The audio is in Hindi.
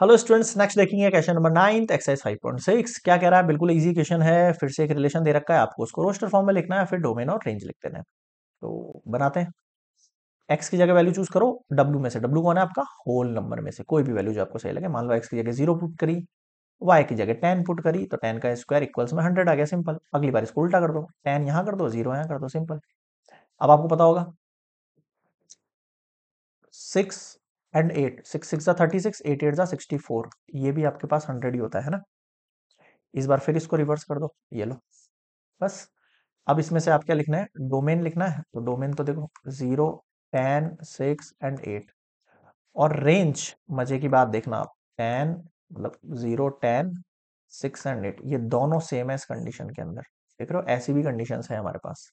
हेलो स्टूडेंट्स नेक्स्ट देखेंगे question number ninth exercise five point six क्या कह रहा है बिल्कुल इजी क्वेश्चन है फिर से एक रिलेशन दे रखा है आपको उसको रोस्टर फॉर्म में लिखना है फिर डोमेन और रेंज लिख देना है तो बनाते हैं एक्स की जगह वैल्यू चूज करो डब्ल्यू में से डब्ल्यू कौन है आपका होल नंबर में से कोई भी वैल्यू जो आपको सही लगे मान लो एक्स की जगह जीरो पुट करी वाई की जगह टेन पुट करी तो टेन का स्क्वायर इक्वल्स में हंड्रेड आ गया सिंपल अगली बार इसको उल्टा कर दो टेन यहाँ कर दो जीरो यहाँ कर दो सिंपल अब आपको पता होगा six and eight six six thirty six eight eight sixty four ये भी आपके पास हंड्रेड ही होता है ना इस बार फिर इसको रिवर्स कर दो ये लो बस अब इसमें से आप क्या लिखना है डोमेन लिखना है तो डोमेन तो देखो zero ten six and eight और रेंज मजे की बात देखना आप टेन मतलब zero ten six and eight ये दोनों सेम है इस कंडीशन के अंदर देख रहे हो ऐसी भी कंडीशन है हमारे पास